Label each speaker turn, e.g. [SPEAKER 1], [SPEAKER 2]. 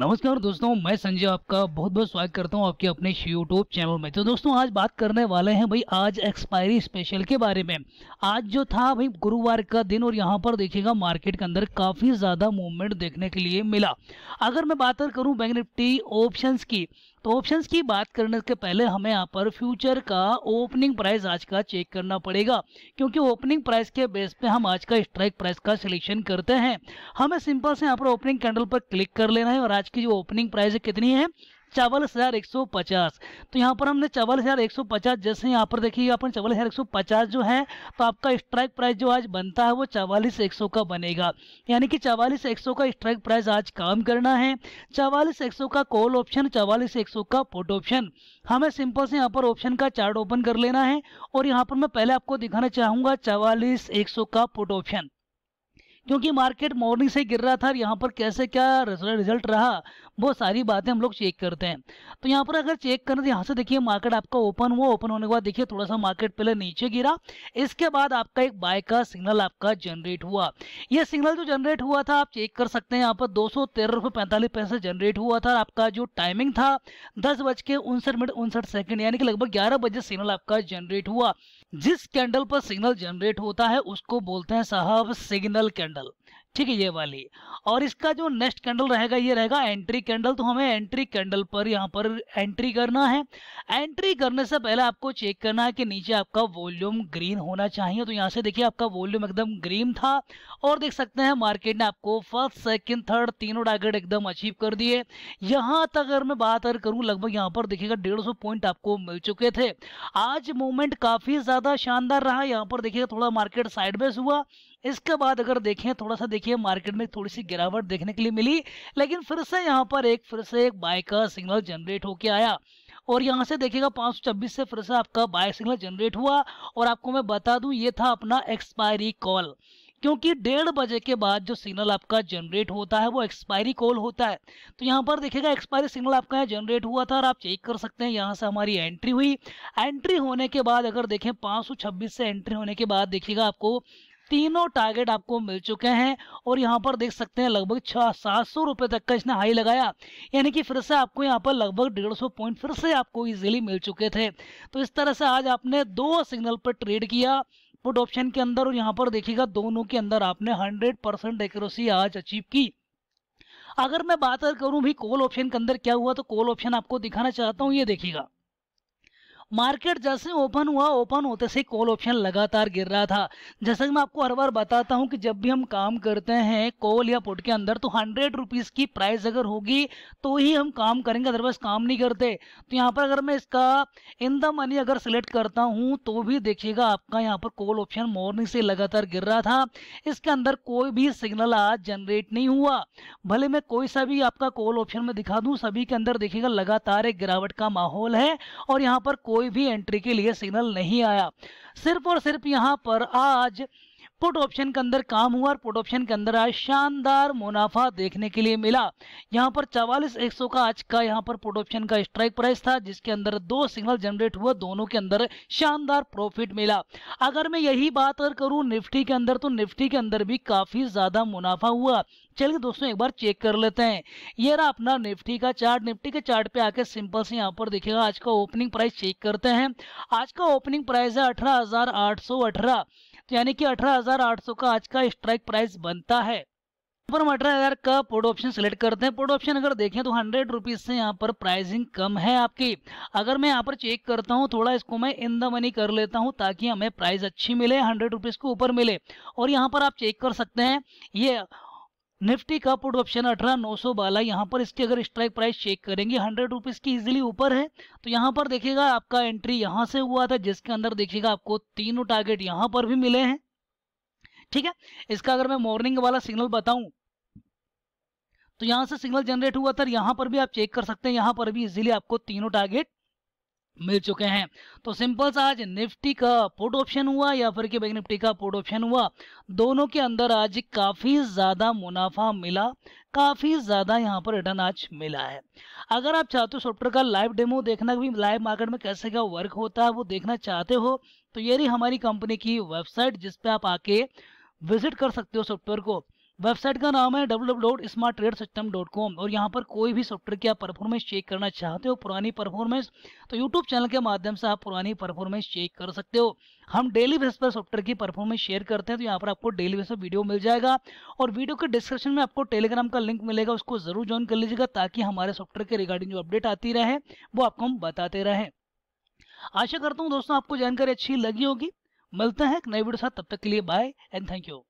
[SPEAKER 1] नमस्कार दोस्तों मैं संजय आपका बहुत बहुत स्वागत करता हूं आपके अपने यूट्यूब चैनल में तो दोस्तों आज बात करने वाले हैं भाई आज एक्सपायरी स्पेशल के बारे में आज जो था भाई गुरुवार का दिन और यहां पर देखिएगा मार्केट के अंदर काफ़ी ज़्यादा मूवमेंट देखने के लिए मिला अगर मैं बात करूं बैंक निफ्टी ऑप्शंस की तो ऑप्शंस की बात करने के पहले हमें यहाँ पर फ्यूचर का ओपनिंग प्राइस आज का चेक करना पड़ेगा क्योंकि ओपनिंग प्राइस के बेस पे हम आज का स्ट्राइक प्राइस का सिलेक्शन करते हैं हमें सिंपल से यहाँ पर ओपनिंग कैंडल पर क्लिक कर लेना है और आज की जो ओपनिंग प्राइस है कितनी है चवालीस हज़ार एक सौ पचास तो यहाँ पर हमने चवालीस हज़ार एक सौ पचास जैसे यहाँ पर देखिए अपन चवालीस हज़ार एक सौ पचास जो है तो आपका स्ट्राइक प्राइस जो आज बनता है वो चवालीस एक सौ का बनेगा यानी कि चवालीस एक सौ का स्ट्राइक प्राइस आज काम करना है चवालीस एक सौ का कॉल ऑप्शन चवालीस एक सौ का पुट ऑप्शन हमें सिंपल से यहाँ पर ऑप्शन का चार्ट ओपन कर लेना है और यहाँ पर मैं पहले आपको दिखाना चाहूँगा चवालीस एक सौ का पुट ऑप्शन क्योंकि मार्केट मॉर्निंग से गिर रहा था और यहाँ पर कैसे क्या रिजल्ट रहा वो सारी बातें हम लोग चेक करते हैं तो यहाँ पर अगर चेक करना तो यहाँ से देखिए मार्केट आपका ओपन हुआ ओपन होने के बाद देखिए थोड़ा सा मार्केट पहले नीचे गिरा इसके बाद आपका एक बाय का सिग्नल आपका जनरेट हुआ ये सिग्नल जो जनरेट हुआ था आप चेक कर सकते हैं यहाँ पर दो सौ पैसे जनरेट हुआ था आपका जो टाइमिंग था दस बज के उनसठ मिनट उनसठ सेकेंड यानी कि लगभग ग्यारह बजे सिग्नल आपका जनरेट हुआ जिस कैंडल पर सिग्नल जनरेट होता है उसको बोलते हैं साहब सिग्नल कैंडल कैंडल ठीक है ये वाली और इसका जो नेक्स्ट कैंडल रहेगा ये रहेगा एंट्री कैंडल तो हमें एंट्री कैंडल पर यहाँ पर एंट्री करना है एंट्री करने से पहले आपको चेक करना है कि नीचे आपका वॉल्यूम ग्रीन होना चाहिए तो यहाँ से देखिए आपका वॉल्यूम एकदम ग्रीन था और देख सकते हैं मार्केट ने आपको फर्स्ट सेकेंड थर्ड तीनों टारगेट एकदम अचीव कर दिए यहाँ तक अगर मैं बात अगर करूँ लगभग यहाँ पर देखिएगा डेढ़ पॉइंट आपको मिल चुके थे आज मूवमेंट काफी ज्यादा शानदार रहा यहाँ पर देखिएगा थोड़ा मार्केट साइडवेज हुआ इसके बाद अगर देखें थोड़ा सा देखिए मार्केट में थोड़ी सी गिरावट देखने के लिए मिली लेकिन फिर से यहाँ पर एक फिर से एक बाय का सिग्नल जनरेट होके आया और यहाँ से देखिएगा 526 से फिर से आपका बाय सिग्नल जनरेट हुआ और आपको मैं बता दूँ ये था अपना एक्सपायरी कॉल क्योंकि डेढ़ बजे के बाद जो सिग्नल आपका जनरेट होता है वो एक्सपायरी कॉल होता है तो यहाँ पर देखिएगा एक्सपायरी सिग्नल आपका यहाँ जनरेट हुआ था और आप चेक कर सकते हैं यहाँ से हमारी एंट्री हुई एंट्री होने के बाद अगर देखें 526 से एंट्री होने के बाद देखिएगा आपको तीनों टारगेट आपको मिल चुके हैं और यहाँ पर देख सकते हैं लगभग छः सात सौ रुपये तक का इसने हाई लगाया यानी कि फिर से आपको यहाँ पर लगभग डेढ़ सौ पॉइंट फिर से आपको ईजिली मिल चुके थे तो इस तरह से आज आपने दो सिग्नल पर ट्रेड किया पुट ऑप्शन के अंदर और यहाँ पर देखिएगा दोनों के अंदर आपने हंड्रेड परसेंट आज अचीव की अगर मैं बात करूं भी कॉल ऑप्शन के अंदर क्या हुआ तो कॉल ऑप्शन आपको दिखाना चाहता हूं ये देखिएगा मार्केट जैसे ओपन हुआ ओपन होते से कॉल ऑप्शन लगातार गिर रहा था जैसा कि मैं आपको हर बार बताता हूं कि जब भी हम काम करते हैं कॉल या पुट के अंदर तो हंड्रेड रुपीज़ की प्राइस अगर होगी तो ही हम काम करेंगे अदरवाइज काम नहीं करते तो यहाँ पर अगर मैं इसका इन द मनी अगर सिलेक्ट करता हूँ तो भी देखिएगा आपका यहाँ पर कॉल ऑप्शन मॉर्निंग से लगातार गिर रहा था इसके अंदर कोई भी सिग्नल आज जनरेट नहीं हुआ भले मैं कोई सा भी आपका कॉल ऑप्शन में दिखा दूँ सभी के अंदर देखिएगा लगातार एक गिरावट का माहौल है और यहाँ पर कोई कोई भी एंट्री के लिए सिग्नल नहीं आया सिर्फ और सिर्फ यहाँ पर आज पुट ऑप्शन के अंदर काम हुआ और पुट ऑप्शन के अंदर आज शानदार मुनाफा देखने के लिए मिला यहाँ पर चवालीस एक सौ का आज का यहाँ पर पुट ऑप्शन का स्ट्राइक प्राइस था जिसके अंदर दो सिग्नल जनरेट हुआ दोनों के अंदर शानदार प्रॉफिट मिला अगर मैं यही बात अगर करूँ निफ्टी के अंदर तो निफ्टी के अंदर भी काफी ज्यादा मुनाफा हुआ चलिए दोस्तों एक बार चेक कर लेते हैं ये रहा अपना निफ्टी का चार्ट निफ्टी के चार्ट पे आके सिंपल से यहाँ पर देखेगा आज का ओपनिंग प्राइस चेक करते हैं आज का ओपनिंग प्राइस है अठारह हजार आठ सौ अठारह यानी कि 18,800 का आज का स्ट्राइक प्राइस बनता है पर हम अठारह हजार का पोर्ट ऑप्शन सिलेक्ट करते हैं पोर्ट ऑप्शन अगर देखें तो हंड्रेड रुपीज से यहाँ पर प्राइसिंग कम है आपकी अगर मैं यहाँ पर चेक करता हूँ थोड़ा इसको मैं इन द मनी कर लेता हूँ ताकि हमें प्राइस अच्छी मिले हंड्रेड रुपीज के ऊपर मिले और यहाँ पर आप चेक कर सकते हैं ये निफ्टी का पुट ऑप्शन अठारह नौ सौ बारह यहाँ पर इसकी अगर स्ट्राइक प्राइस चेक करेंगे हंड्रेड रुपीज़ की इजीली ऊपर है तो यहाँ पर देखिएगा आपका एंट्री यहाँ से हुआ था जिसके अंदर देखिएगा आपको तीनों टारगेट यहाँ पर भी मिले हैं ठीक है इसका अगर मैं मॉर्निंग वाला सिग्नल बताऊं तो यहाँ से सिग्नल जनरेट हुआ था यहाँ पर भी आप चेक कर सकते हैं यहाँ पर भी इजिली आपको तीनों टारगेट मिल चुके हैं तो सिंपल सा आज निफ्टी का पुट ऑप्शन हुआ या फिर बैंक निफ्टी का पुट ऑप्शन हुआ दोनों के अंदर आज काफ़ी ज़्यादा मुनाफा मिला काफ़ी ज़्यादा यहाँ पर रिटर्न आज मिला है अगर आप चाहते हो सॉफ्टवेयर का लाइव डेमो देखना भी लाइव मार्केट में कैसे क्या वर्क होता है वो देखना चाहते हो तो ये रही हमारी कंपनी की वेबसाइट जिसपे आप आके विजिट कर सकते हो सॉफ्टवेयर को वेबसाइट का नाम है कॉम और यहाँ पर कोई भी सॉफ्टवेयर की आप परफॉर्मेंस चेक करना चाहते हो पुरानी परफॉर्मेंस तो यूट्यूब चैनल के माध्यम से आप पुरानी परफॉर्मेंस चेक कर सकते हो हम डेली बेस पर सॉफ्टवेयर की परफॉर्मेंस शेयर करते हैं तो यहाँ पर आपको डेली बेस पर वीडियो मिल जाएगा और वीडियो के डिस्क्रिप्शन में आपको टेलीग्राम का लिंक मिलेगा उसको जरूर ज्वाइन कर लीजिएगा ताकि हमारे सॉफ्टवेयर के रिगार्डिंग जो अपडेट आती रहे वो आपको हम बताते रहे आशा करता हूँ दोस्तों आपको जानकारी अच्छी लगी होगी मिलते हैं एक नई वीडियो साथ तब तक के लिए बाय एंड थैंक यू